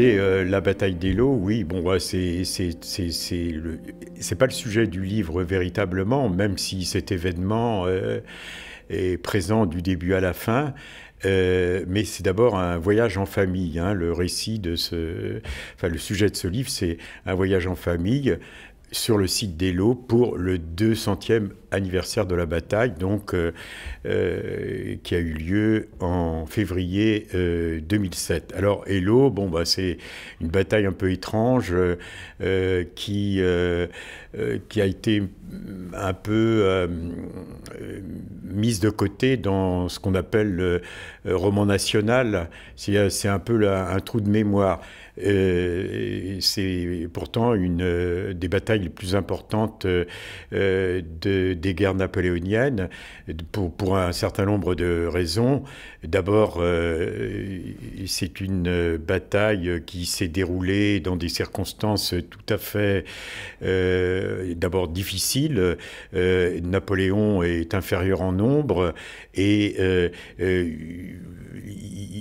Euh, la bataille des lots, oui. Bon, bah c'est c'est pas le sujet du livre véritablement, même si cet événement euh, est présent du début à la fin. Euh, mais c'est d'abord un voyage en famille. Hein, le récit de ce, enfin le sujet de ce livre, c'est un voyage en famille sur le site d'Elo pour le 200e anniversaire de la bataille, donc, euh, euh, qui a eu lieu en février 2007. Euh, Alors, Elo, bon, bah, c'est une bataille un peu étrange qui, qui a été un peu mise de côté dans ce qu'on appelle le roman national. C'est un peu un trou de mémoire. Euh, c'est pourtant une euh, des batailles les plus importantes euh, de, des guerres napoléoniennes pour, pour, un certain nombre de raisons. D'abord, c'est une bataille qui s'est déroulée dans des circonstances tout à fait d'abord difficiles. Napoléon est inférieur en nombre et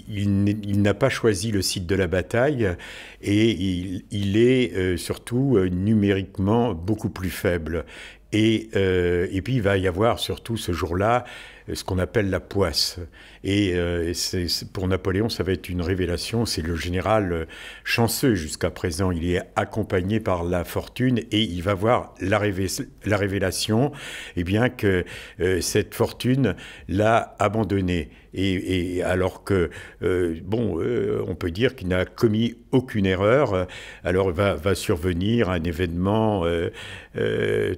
il, n'a pas choisi le site de la bataille et il, est euh, surtout euh, numériquement beaucoup plus faible. Et, euh, et, puis il va y avoir surtout ce jour-là ce qu'on appelle la poisse. Et, euh, pour Napoléon, ça va être une révélation. C'est le général euh, chanceux jusqu'à présent. Il est accompagné par la fortune et il va voir la, la révélation et eh bien, que euh, cette fortune l'a abandonné. Et, alors que, bon, on peut dire qu'il n'a commis aucune erreur, alors va, va survenir un événement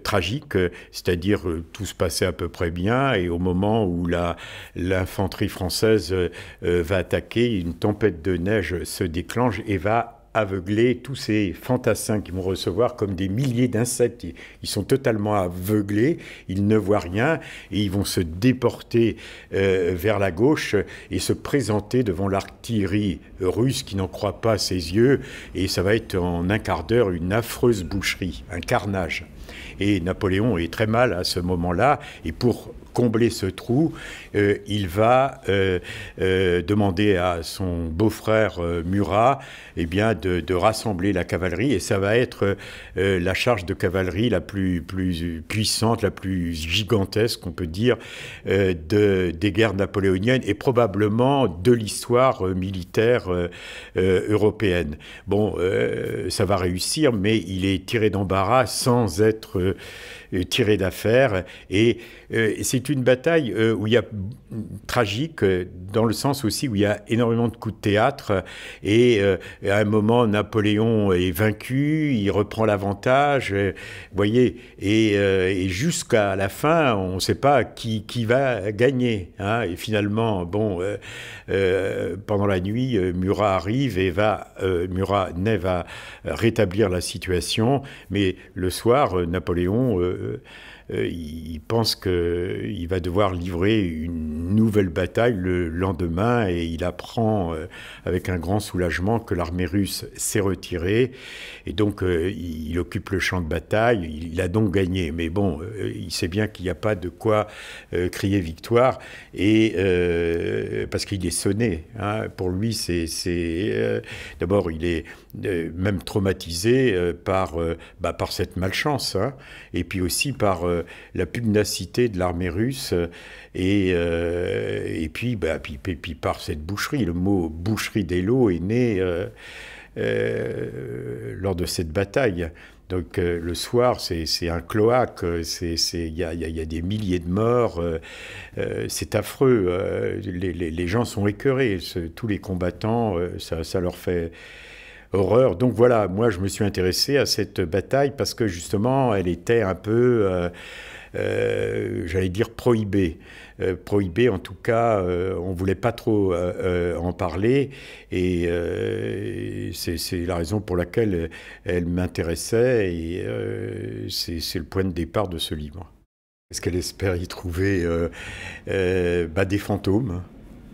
tragique, c'est-à-dire tout se passait à peu près bien, et au moment où l'infanterie française euh, euh, va attaquer, une tempête de neige se déclenche et va aveugler tous ces fantassins qui vont recevoir comme des milliers d'insectes. Ils sont totalement aveuglés, ils ne voient rien et ils vont se déporter euh, vers la gauche et se présenter devant l'artillerie russe qui n'en croit pas ses yeux. Et ça va être en un quart d'heure une affreuse boucherie, un carnage. Et Napoléon est très mal à ce moment-là. Et pour combler ce trou, euh, il va euh, euh, demander à son beau-frère Murat eh bien, de, rassembler la cavalerie et ça va être la charge de cavalerie la plus, plus puissante, la plus gigantesque, on peut dire, de, des guerres napoléoniennes et probablement de l'histoire militaire européenne. Bon, ça va réussir, mais il est tiré d'embarras sans être tiré d'affaire et c'est c'est une bataille euh, où il y a tragique euh, dans le sens aussi où il y a énormément de coups de théâtre et euh, à un moment Napoléon est vaincu, il reprend l'avantage, voyez, et, jusqu'à la fin on ne sait pas qui, qui va gagner. Hein. et finalement, bon, pendant la nuit, Murat arrive et va, Murat Ney va rétablir la situation, mais le soir Napoléon euh, il pense qu'il va devoir livrer une nouvelle bataille le lendemain et il apprend euh, avec un grand soulagement que l'armée russe s'est retirée et donc euh, il, occupe le champ de bataille, il a donc gagné. Mais bon, euh, il sait bien qu'il n'y a pas de quoi crier victoire et parce qu'il est sonné. Hein. Pour lui, c'est d'abord il est même traumatisé par, bah, par cette malchance hein. et puis aussi par la pugnacité de l'armée russe et euh, et puis, bah, puis, par cette boucherie, le mot boucherie des lots est né euh, euh, lors de cette bataille. Donc le soir, c'est un cloaque, il y a, des milliers de morts, c'est affreux, les, gens sont écœurés, tous les combattants, ça, leur fait horreur. Donc voilà, moi je me suis intéressé à cette bataille parce que justement elle était un peu, euh, euh, j'allais dire, prohibée. Euh, prohibée, en tout cas, on ne voulait pas trop en parler et c'est la raison pour laquelle elle m'intéressait et c'est le point de départ de ce livre. Est-ce qu'elle espère y trouver bah, des fantômes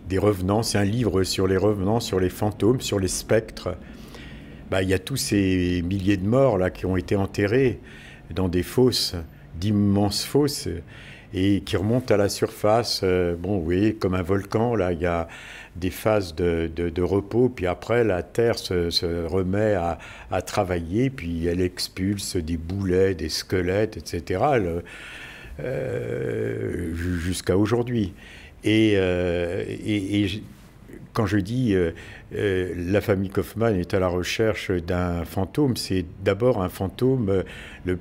des revenants. C'est un livre sur les revenants, sur les fantômes, sur les spectres bah, y a tous ces milliers de morts là qui ont été enterrés dans des fosses, d'immenses fosses, et qui remontent à la surface. Euh, bon, oui, comme un volcan, là, il y a des phases de, de, repos, puis après, la Terre se, se remet à, à, travailler, puis elle expulse des boulets, des squelettes, etc., euh, jusqu'à aujourd'hui. Et, euh, et, et quand je dis euh, euh, la famille Kaufmann est à la recherche d'un fantôme, c'est d'abord un fantôme, euh, le,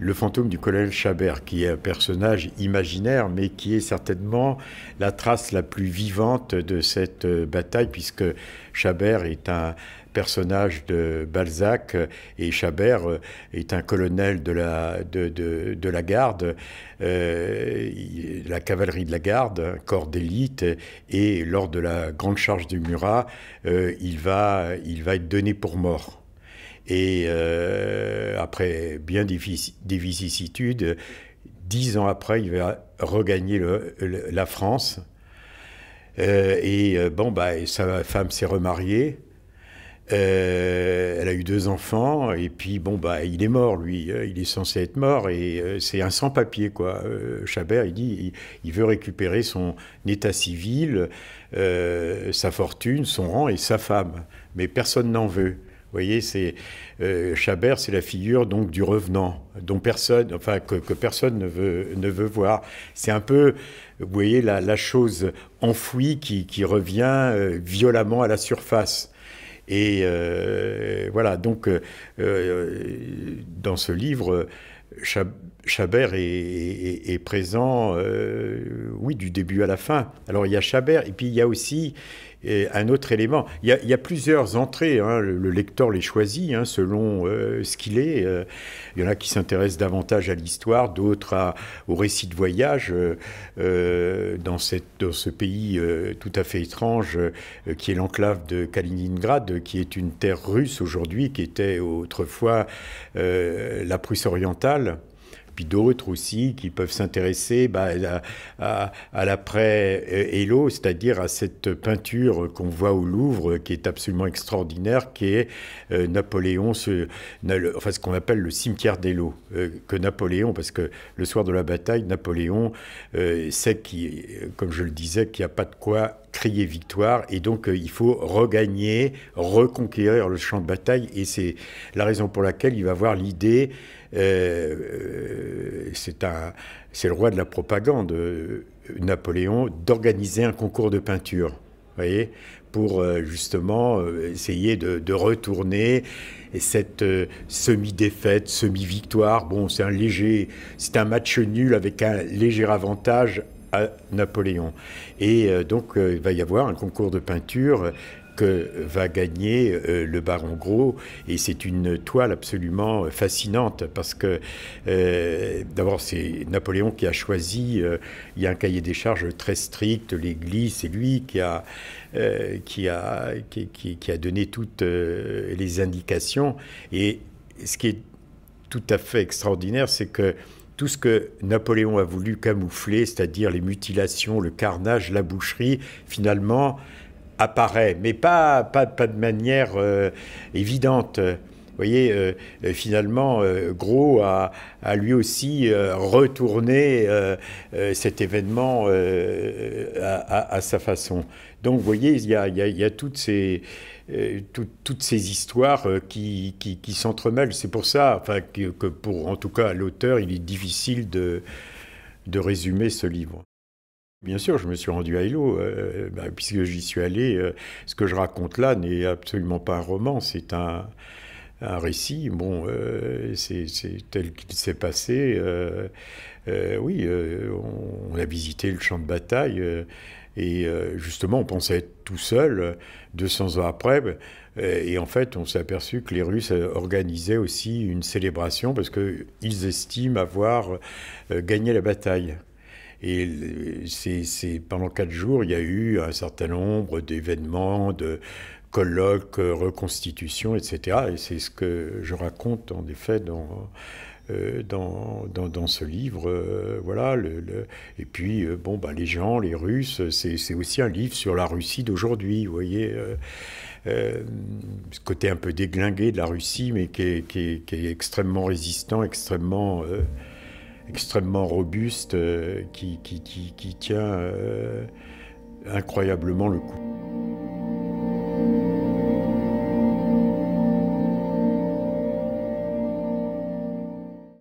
le, fantôme du colonel Chabert, qui est un personnage imaginaire, mais qui est certainement la trace la plus vivante de cette bataille, puisque Chabert est un personnage de Balzac euh, et Chabert euh, est un colonel de la, de, de, la garde, euh, la cavalerie de la garde, corps d'élite, et lors de la grande charge du Murat, il, va, il va être donné pour mort. Et après bien des, des vicissitudes, dix ans après, il va regagner la France. et bon, bah, sa femme s'est remariée. Euh, elle a eu deux enfants, et puis bon, bah, il est mort, lui. Hein. Il est censé être mort, et euh, c'est un sans-papier, quoi. Euh, Chabert, il dit, il, veut récupérer son état civil, sa fortune, son rang et sa femme. Mais personne n'en veut. Vous voyez, c'est Chabert, c'est la figure donc du revenant, dont personne, enfin que, personne ne veut, ne veut voir. C'est un peu, vous voyez, la, chose enfouie qui, revient violemment à la surface. Et euh, voilà, donc euh, euh, dans ce livre, Chabert est, présent, oui, du début à la fin. Alors il y a Chabert, et puis il y a aussi, et un autre élément, il y a, plusieurs entrées, hein. le, lecteur les choisit hein, selon euh, ce qu'il est. Euh. il y en a qui s'intéressent davantage à l'histoire, d'autres au récit de voyage euh, dans, ce pays tout à fait étrange qui est l'enclave de Kaliningrad, qui est une terre russe aujourd'hui, qui était autrefois la Prusse orientale puis d'autres aussi qui peuvent s'intéresser bah, à, l'après-Hello, euh, c'est-à-dire à cette peinture qu'on voit au Louvre, qui est absolument extraordinaire, qui est euh, Napoléon, ce, enfin, ce qu'on appelle le cimetière d'Hello, euh, que Napoléon, parce que le soir de la bataille, Napoléon sait, qui, comme je le disais, qu'il n'y a pas de quoi crier victoire et donc euh, il faut regagner, reconquérir le champ de bataille et c'est la raison pour laquelle il va avoir l'idée, euh, euh, c'est le roi de la propagande, Napoléon, d'organiser un concours de peinture. Voyez, pour justement essayer de, de retourner cette semi-défaite, semi-victoire. Bon, c'est un léger, c'est un match nul avec un léger avantage Napoléon. Et euh, donc, euh, il va y avoir un concours de peinture euh, que va gagner le baron Gros. Et c'est une toile absolument fascinante parce que d'abord c'est Napoléon qui a choisi, il y a un cahier des charges très strict, l'Église, c'est lui qui a, qui, a, qui a donné toutes les indications. Et ce qui est tout à fait extraordinaire, c'est que tout ce que Napoléon a voulu camoufler, c'est-à-dire les mutilations, le carnage, la boucherie, finalement apparaît, mais pas, pas, de manière euh, évidente. Vous voyez, euh, euh, finalement, Gros a, lui aussi retourné cet événement à, sa façon. Donc, vous voyez, il y a toutes ces, euh, toutes ces histoires euh, qui, s'entremêlent. C'est pour ça, enfin, que, pour en tout cas l'auteur, il est difficile de, de résumer ce livre. Bien sûr, je me suis rendu à Hello, euh, bah, puisque j'y suis allé. ce que je raconte là n'est absolument pas un roman, c'est un, un récit. Bon, c'est tel qu'il s'est passé. oui, on, a visité le champ de bataille. Et euh, justement, on pensait être tout seul. 200 euh, ans après, euh, et en fait, on s'est aperçu que les Russes organisaient aussi une célébration parce qu'ils estiment avoir gagné la bataille. Et c'est pendant quatre jours, il y a eu un certain nombre d'événements, de colloques, reconstitutions, etc. Et c'est ce que je raconte en effet dans euh, dans, dans, dans, ce livre. Euh, voilà. Le, Et puis, euh, bon, bah, les gens, les Russes, c'est aussi un livre sur la Russie d'aujourd'hui, vous voyez. ce côté un peu déglingué de la Russie, mais qui est, qui extrêmement résistant, extrêmement, extrêmement robuste, qui, qui, tient incroyablement le coup.